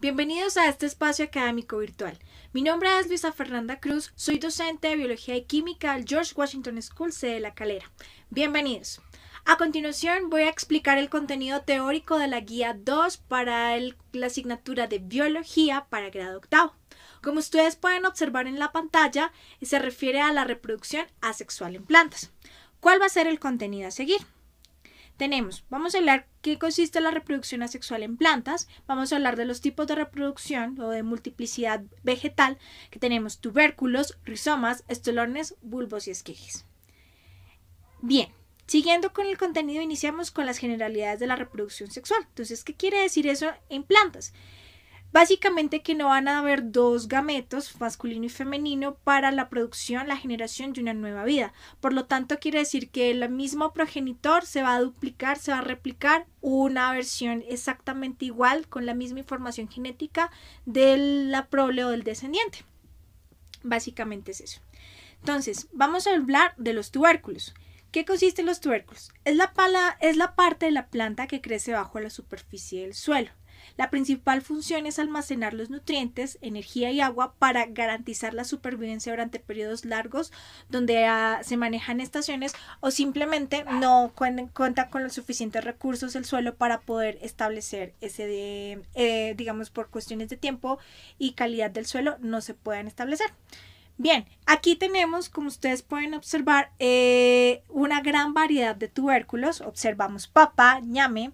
bienvenidos a este espacio académico virtual. Mi nombre es Luisa Fernanda Cruz, soy docente de Biología y Química al George Washington School C de La Calera. Bienvenidos. A continuación voy a explicar el contenido teórico de la guía 2 para la asignatura de Biología para grado octavo. Como ustedes pueden observar en la pantalla, se refiere a la reproducción asexual en plantas. ¿Cuál va a ser el contenido a seguir? Tenemos, vamos a hablar qué consiste la reproducción asexual en plantas, vamos a hablar de los tipos de reproducción o de multiplicidad vegetal que tenemos tubérculos, rizomas, estolones, bulbos y esquejes. Bien, Siguiendo con el contenido, iniciamos con las generalidades de la reproducción sexual. Entonces, ¿qué quiere decir eso en plantas? Básicamente que no van a haber dos gametos, masculino y femenino, para la producción, la generación de una nueva vida. Por lo tanto, quiere decir que el mismo progenitor se va a duplicar, se va a replicar una versión exactamente igual, con la misma información genética de la prole o del descendiente. Básicamente es eso. Entonces, vamos a hablar de los tubérculos. ¿Qué consisten los tubérculos? Es la, pala, es la parte de la planta que crece bajo la superficie del suelo. La principal función es almacenar los nutrientes, energía y agua para garantizar la supervivencia durante periodos largos donde ah, se manejan estaciones o simplemente no cuenta con los suficientes recursos el suelo para poder establecer ese, eh, digamos, por cuestiones de tiempo y calidad del suelo no se puedan establecer. Bien, aquí tenemos, como ustedes pueden observar, eh, una gran variedad de tubérculos. Observamos papa, ñame,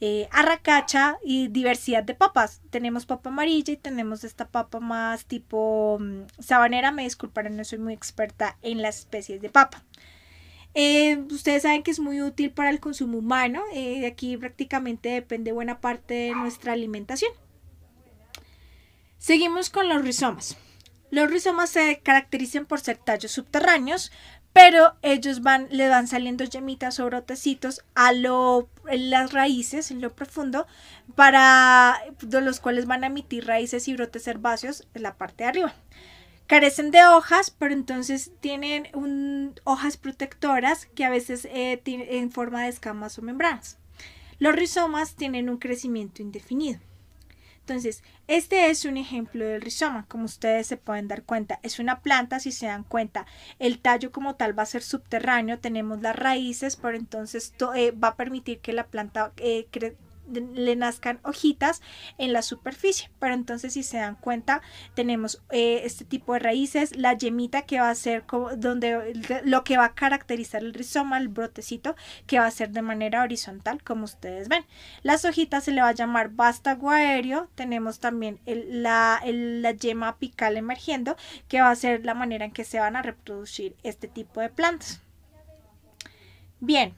eh, arracacha y diversidad de papas. Tenemos papa amarilla y tenemos esta papa más tipo mm, sabanera. Me disculparán, no soy muy experta en las especies de papa. Eh, ustedes saben que es muy útil para el consumo humano. aquí prácticamente depende buena parte de nuestra alimentación. Seguimos con los rizomas. Los rizomas se caracterizan por ser tallos subterráneos, pero ellos le van saliendo yemitas o brotecitos a las raíces, en lo profundo, para de los cuales van a emitir raíces y brotes herbáceos en la parte de arriba. Carecen de hojas, pero entonces tienen hojas protectoras que a veces eh, tienen en forma de escamas o membranas. Los rizomas tienen un crecimiento indefinido. Entonces, este es un ejemplo del rizoma, como ustedes se pueden dar cuenta. Es una planta, si se dan cuenta, el tallo como tal va a ser subterráneo, tenemos las raíces, por entonces eh, va a permitir que la planta eh, crezca, le nazcan hojitas en la superficie. Pero entonces, si se dan cuenta, tenemos eh, este tipo de raíces, la yemita que va a ser donde lo que va a caracterizar el rizoma, el brotecito, que va a ser de manera horizontal, como ustedes ven. Las hojitas se le va a llamar vástago aéreo. Tenemos también la, la yema apical emergiendo, que va a ser la manera en que se van a reproducir este tipo de plantas. Bien.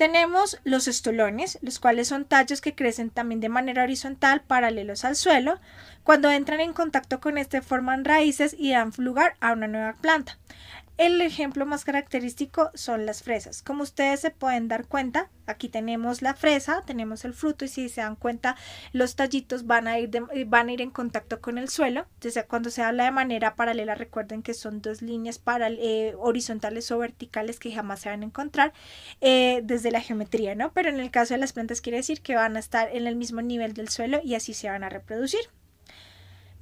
Tenemos los estolones, los cuales son tallos que crecen también de manera horizontal, paralelos al suelo. Cuando entran en contacto con este forman raíces y dan lugar a una nueva planta. El ejemplo más característico son las fresas. Como ustedes se pueden dar cuenta, aquí tenemos la fresa, tenemos el fruto y si se dan cuenta, los tallitos van a ir, van a ir en contacto con el suelo. Entonces, cuando se habla de manera paralela, recuerden que son dos líneas eh, horizontales o verticales que jamás se van a encontrar eh, desde la geometría, ¿no? Pero en el caso de las plantas quiere decir que van a estar en el mismo nivel del suelo y así se van a reproducir.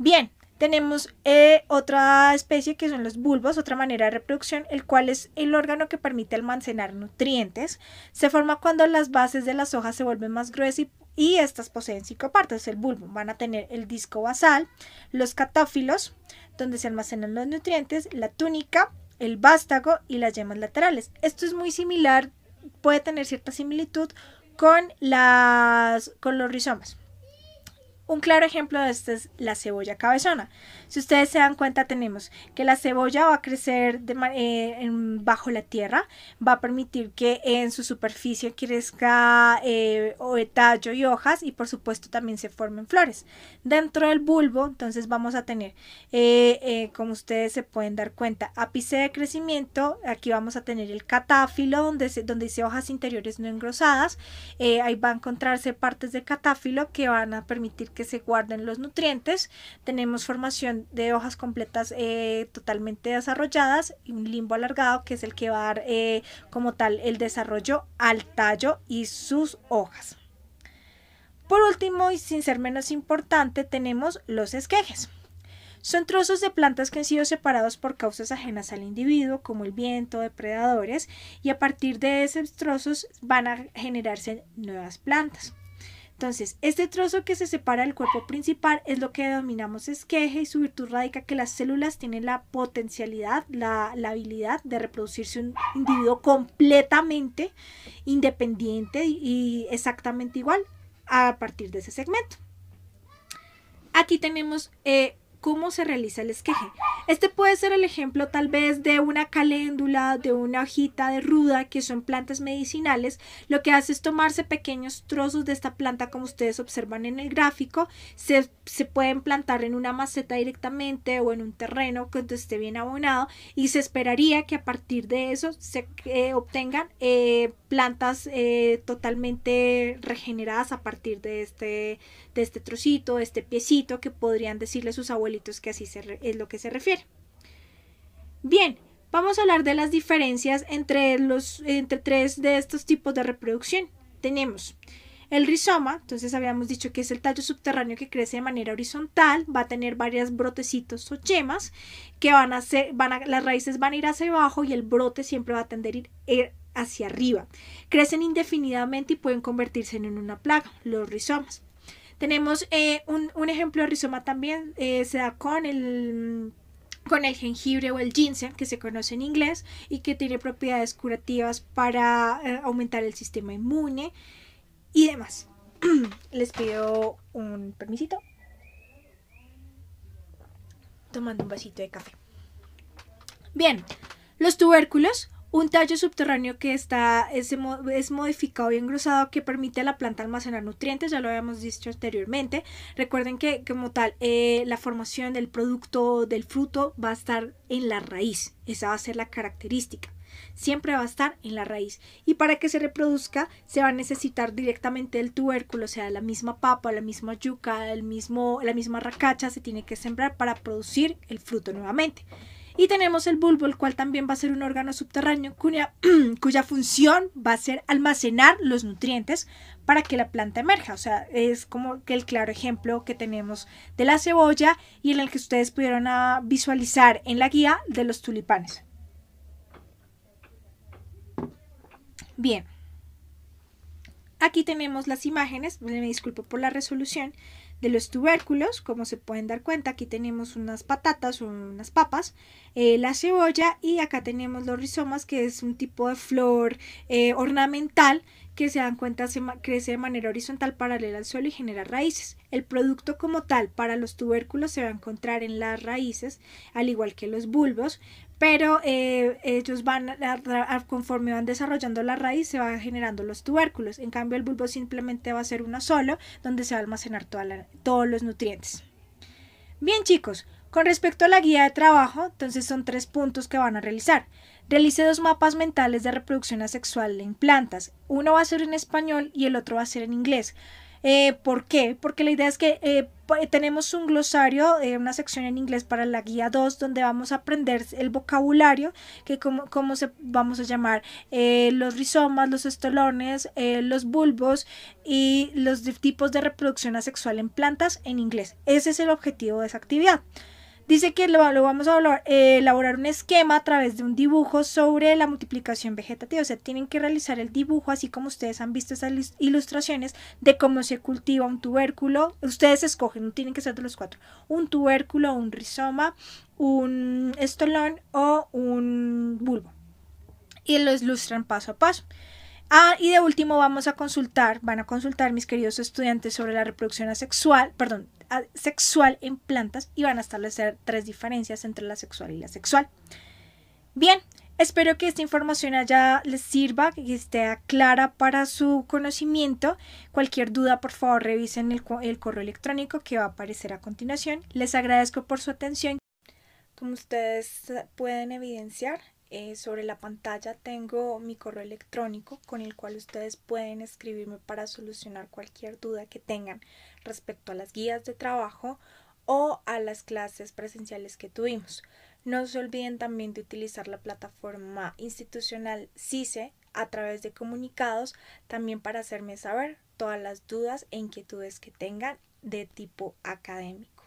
Bien, tenemos eh, otra especie que son los bulbos, otra manera de reproducción, el cual es el órgano que permite almacenar nutrientes. Se forma cuando las bases de las hojas se vuelven más gruesas y, estas poseen cinco partes. El bulbo van a tener el disco basal, los catófilos, donde se almacenan los nutrientes, la túnica, el vástago y las yemas laterales. Esto es muy similar, puede tener cierta similitud con, las, con los rizomas. Un claro ejemplo de esto es la cebolla cabezona. Si ustedes se dan cuenta, tenemos que la cebolla va a crecer eh, bajo la tierra, va a permitir que en su superficie crezca eh, eh, tallo y hojas y por supuesto también se formen flores. Dentro del bulbo, entonces vamos a tener, como ustedes se pueden dar cuenta, ápice de crecimiento, aquí vamos a tener el catáfilo donde, donde dice hojas interiores no engrosadas, ahí va a encontrarse partes de catáfilo que van a permitir que se guarden los nutrientes. Tenemos formación de hojas completas eh, totalmente desarrolladas y un limbo alargado que es el que va a dar eh, como tal el desarrollo al tallo y sus hojas. Por último y sin ser menos importante tenemos los esquejes. Son trozos de plantas que han sido separados por causas ajenas al individuo, como el viento, depredadores, y a partir de esos trozos van a generarse nuevas plantas. Entonces, este trozo que se separa del cuerpo principal es lo que denominamos esqueje y su virtud radica que las células tienen la potencialidad, la, habilidad de reproducirse un individuo completamente independiente y, exactamente igual a partir de ese segmento. Aquí tenemos eh, cómo se realiza el esqueje. Este puede ser el ejemplo tal vez de una caléndula, de una hojita de ruda, que son plantas medicinales. Lo que hace es tomarse pequeños trozos de esta planta, como ustedes observan en el gráfico. Se, pueden plantar en una maceta directamente o en un terreno cuando esté bien abonado y se esperaría que a partir de eso se eh, obtengan... Eh, plantas eh, totalmente regeneradas a partir de este, de este trocito, de este piecito, que podrían decirle sus abuelitos que así se es lo que se refiere. Bien, vamos a hablar de las diferencias entre, los, entre tres de estos tipos de reproducción. Tenemos el rizoma, entonces habíamos dicho que es el tallo subterráneo que crece de manera horizontal, va a tener varias brotecitos o yemas que van a ser, van las raíces van a ir hacia abajo y el brote siempre va a tender a eh, ir hacia arriba. Crecen indefinidamente y pueden convertirse en una plaga, los rizomas. Tenemos eh, un, ejemplo de rizoma también, eh, se da con el con el jengibre o el ginseng que se conoce en inglés y que tiene propiedades curativas para eh, aumentar el sistema inmune y demás. Les pido un permisito. Tomando un vasito de café. Bien, los tubérculos un tallo subterráneo que está, es, modificado y engrosado que permite a la planta almacenar nutrientes, ya lo habíamos dicho anteriormente. Recuerden que como tal eh, la formación del producto del fruto va a estar en la raíz, esa va a ser la característica. Siempre va a estar en la raíz. Y para que se reproduzca se va a necesitar directamente el tubérculo, o sea, la misma papa, la misma yuca, el mismo, la misma racacha se tiene que sembrar para producir el fruto nuevamente. Y tenemos el bulbo, el cual también va a ser un órgano subterráneo cuya, función va a ser almacenar los nutrientes para que la planta emerja. O sea, es como el claro ejemplo que tenemos de la cebolla y en el que ustedes pudieron ah, visualizar en la guía de los tulipanes. Bien. Aquí tenemos las imágenes, me disculpo por la resolución, de los tubérculos, como se pueden dar cuenta, aquí tenemos unas patatas o unas papas, eh, la cebolla y acá tenemos los rizomas, que es un tipo de flor eh, ornamental que se dan cuenta se crece de manera horizontal paralela al suelo y genera raíces. El producto como tal para los tubérculos se va a encontrar en las raíces, al igual que los bulbos, pero eh, ellos van conforme van desarrollando la raíz se van generando los tubérculos en cambio el bulbo simplemente va a ser uno solo donde se va a almacenar todos los nutrientes bien chicos con respecto a la guía de trabajo entonces son tres puntos que van a realizar Realice dos mapas mentales de reproducción asexual en plantas. Uno va a ser en español y el otro va a ser en inglés. Eh, ¿Por qué? Porque la idea es que eh, eh, tenemos un glosario, una sección en inglés para la guía 2, donde vamos a aprender el vocabulario, que como, como se vamos a llamar los rizomas, los estolones, los bulbos y los tipos de reproducción asexual en plantas en inglés. Ese es el objetivo de esa actividad. Dice que lo, vamos a eh, elaborar, un esquema a través de un dibujo sobre la multiplicación vegetativa. O sea, tienen que realizar el dibujo, así como ustedes han visto esas ilustraciones de cómo se cultiva un tubérculo. Ustedes escogen, no tienen que ser de los cuatro. Un tubérculo, un rizoma, un estolón o un bulbo. Y lo ilustran paso a paso. Ah, y de último vamos a consultar, van a consultar mis queridos estudiantes sobre la reproducción asexual, perdón, sexual en plantas y van a establecer tres diferencias entre la sexual y la sexual. Bien, espero que esta información ya les sirva, que esté clara para su conocimiento. Cualquier duda, por favor, revisen el correo electrónico que va a aparecer a continuación. Les agradezco por su atención. Como ustedes pueden evidenciar, eh, sobre la pantalla tengo mi correo electrónico con el cual ustedes pueden escribirme para solucionar cualquier duda que tengan respecto a las guías de trabajo o a las clases presenciales que tuvimos. No se olviden también de utilizar la plataforma institucional CICE a través de comunicados también para hacerme saber todas las dudas e inquietudes que tengan de tipo académico.